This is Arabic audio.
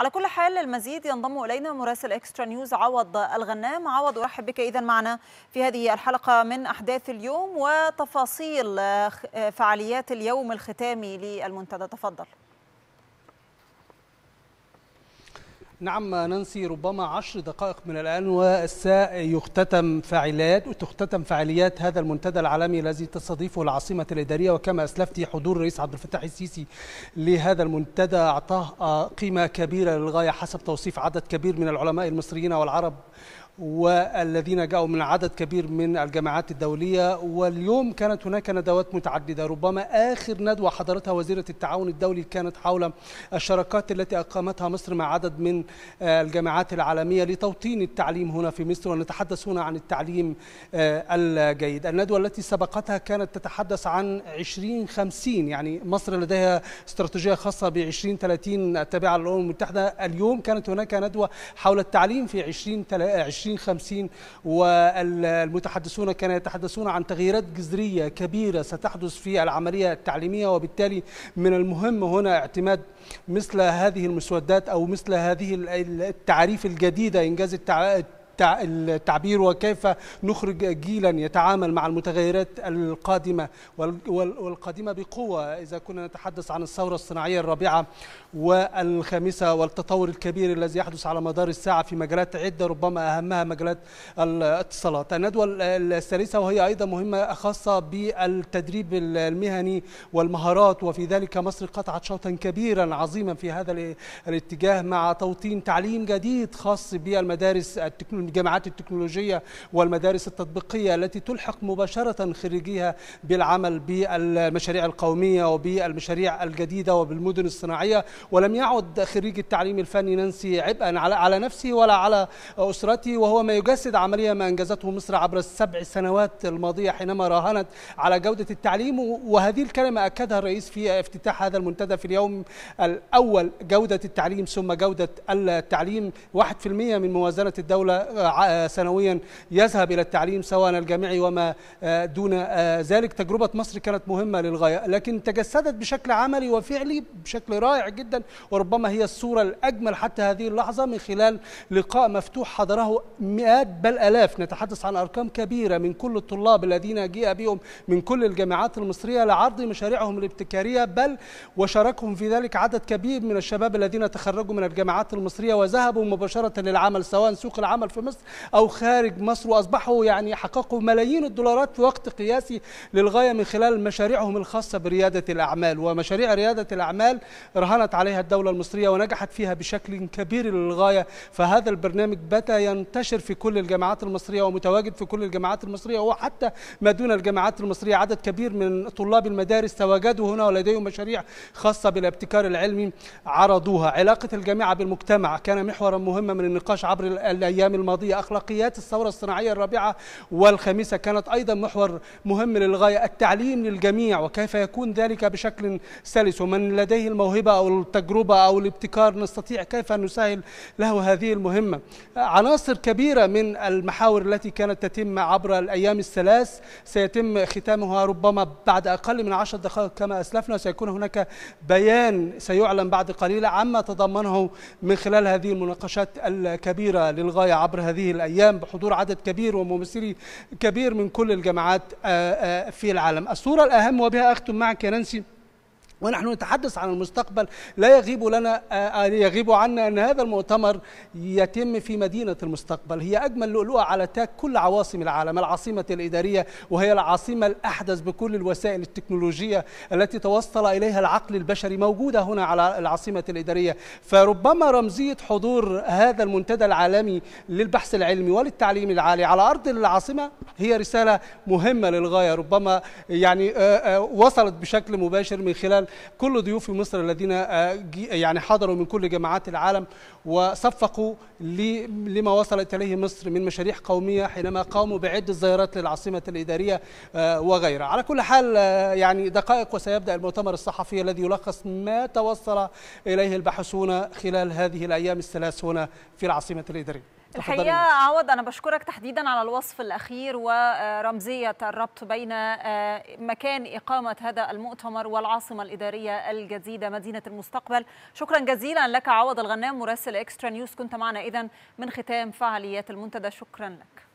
على كل حال المزيد ينضم إلينا مراسل إكسترا نيوز عوض الغنام عوض أرحب بك إذا معنا في هذه الحلقة من أحداث اليوم وتفاصيل آه، آه، فعاليات اليوم الختامي للمنتدى تفضل نعم نانسي ربما عشر دقائق من الآن وسيختتم فعاليات وتختتم فعاليات هذا المنتدى العالمي الذي تستضيفه العاصمة الإدارية وكما أسلفت حضور الرئيس عبد الفتاح السيسي لهذا المنتدى أعطاه قيمة كبيرة للغاية حسب توصيف عدد كبير من العلماء المصريين والعرب والذين جاءوا من عدد كبير من الجامعات الدولية واليوم كانت هناك ندوات متعددة ربما آخر ندوة حضرتها وزيرة التعاون الدولي كانت حول الشراكات التي أقامتها مصر مع عدد من آه، الجامعات العالمية لتوطين التعليم هنا في مصر ونتحدث هنا عن التعليم آه، الجيد الندوة التي سبقتها كانت تتحدث عن 2050 يعني مصر لديها استراتيجية خاصة ب 2030 التابعة للأمم المتحدة اليوم كانت هناك ندوة حول التعليم في 20 2050 والمتحدثون كانوا يتحدثون عن تغييرات جذرية كبيرة ستحدث في العملية التعليمية وبالتالي من المهم هنا اعتماد مثل هذه المسودات أو مثل هذه التعريف الجديدة إنجاز التعريف التعبير وكيف نخرج جيلا يتعامل مع المتغيرات القادمة والقادمة بقوة إذا كنا نتحدث عن الثورة الصناعية الرابعة والخامسة والتطور الكبير الذي يحدث على مدار الساعة في مجالات عدة ربما أهمها مجالات الاتصالات الندوة الثالثة وهي أيضا مهمة خاصة بالتدريب المهني والمهارات وفي ذلك مصر قطعت شوطا كبيرا عظيما في هذا الاتجاه مع توطين تعليم جديد خاص بالمدارس التكنولوجية الجامعات التكنولوجية والمدارس التطبيقية التي تلحق مباشرة خريجيها بالعمل بالمشاريع القومية وبالمشاريع الجديدة وبالمدن الصناعية ولم يعد خريج التعليم الفني نانسي عبئا على على نفسه ولا على أسرته وهو ما يجسد عملية ما أنجزته مصر عبر السبع سنوات الماضية حينما راهنت على جودة التعليم وهذه الكلمة أكدها الرئيس في افتتاح هذا المنتدى في اليوم الأول جودة التعليم ثم جودة التعليم 1% من موازنة الدولة سنويا يذهب إلى التعليم سواء الجامعي وما آه، دون آه، ذلك تجربة مصر كانت مهمة للغاية لكن تجسدت بشكل عملي وفعلي بشكل رائع جدا وربما هي الصورة الأجمل حتى هذه اللحظة من خلال لقاء مفتوح حضره مئات بل آلاف نتحدث عن أرقام كبيرة من كل الطلاب الذين جيء بهم من كل الجامعات المصرية لعرض مشاريعهم الابتكارية بل وشاركهم في ذلك عدد كبير من الشباب الذين تخرجوا من الجامعات المصرية وذهبوا مباشرة للعمل سواء سوق العمل في في مصر أو خارج مصر وأصبحوا يعني حققوا ملايين الدولارات في وقت قياسي للغاية من خلال مشاريعهم الخاصة بريادة الأعمال ومشاريع ريادة الأعمال رهنت عليها الدولة المصرية ونجحت فيها بشكل كبير للغاية فهذا البرنامج بات ينتشر في كل الجامعات المصرية ومتواجد في كل الجامعات المصرية وحتى ما دون الجامعات المصرية عدد كبير من طلاب المدارس تواجدوا هنا ولديهم مشاريع خاصة بالابتكار العلمي عرضوها علاقة الجامعة بالمجتمع كان محورا مهما من النقاش عبر الأيام الماضية الماضية أخلاقيات الثورة الصناعية الرابعة والخامسة كانت أيضا محور مهم للغاية التعليم للجميع وكيف يكون ذلك بشكل سلس ومن لديه الموهبة أو التجربة أو الابتكار نستطيع كيف نسهل له هذه المهمة عناصر كبيرة من المحاور التي كانت تتم عبر الأيام الثلاث سيتم ختامها ربما بعد أقل من عشر دقائق كما أسلفنا سيكون هناك بيان سيعلن بعد قليل عما تضمنه من خلال هذه المناقشات الكبيرة للغاية عبر عبر هذه الأيام بحضور عدد كبير وممثلي كبير من كل الجامعات آه، آه، في العالم الصورة الأهم وبها أختم معك يا نانسي ونحن نتحدث عن المستقبل لا يغيب لنا آه، آه، يغيب عنا ان هذا المؤتمر يتم في مدينه المستقبل هي اجمل لؤلؤه على تاك كل عواصم العالم العاصمه الاداريه وهي العاصمه الاحدث بكل الوسائل التكنولوجيه التي توصل اليها العقل البشري موجوده هنا على العاصمه الاداريه فربما رمزيه حضور هذا المنتدى العالمي للبحث العلمي وللتعليم العالي على ارض العاصمه هي رساله مهمه للغايه ربما يعني آه، وصلت بشكل مباشر من خلال كل ضيوف مصر الذين آه، يعني حضروا من كل جماعات العالم وصفقوا لما وصلت إليه مصر من مشاريع قومية حينما قاموا بعدة زيارات للعاصمة الإدارية آه، وغيرها على كل حال آه، يعني دقائق وسيبدأ المؤتمر الصحفي الذي يلخص ما توصل إليه الباحثون خلال هذه الأيام الثلاث هنا في العاصمة الإدارية الحقيقة عوض أنا بشكرك تحديدا على الوصف الأخير ورمزية الربط بين آه، مكان إقامة هذا المؤتمر والعاصمة الإدارية الجديدة مدينة المستقبل شكرا جزيلا لك عوض الغنام مراسل إكسترا نيوز كنت معنا إذا من ختام فعاليات المنتدى شكرا لك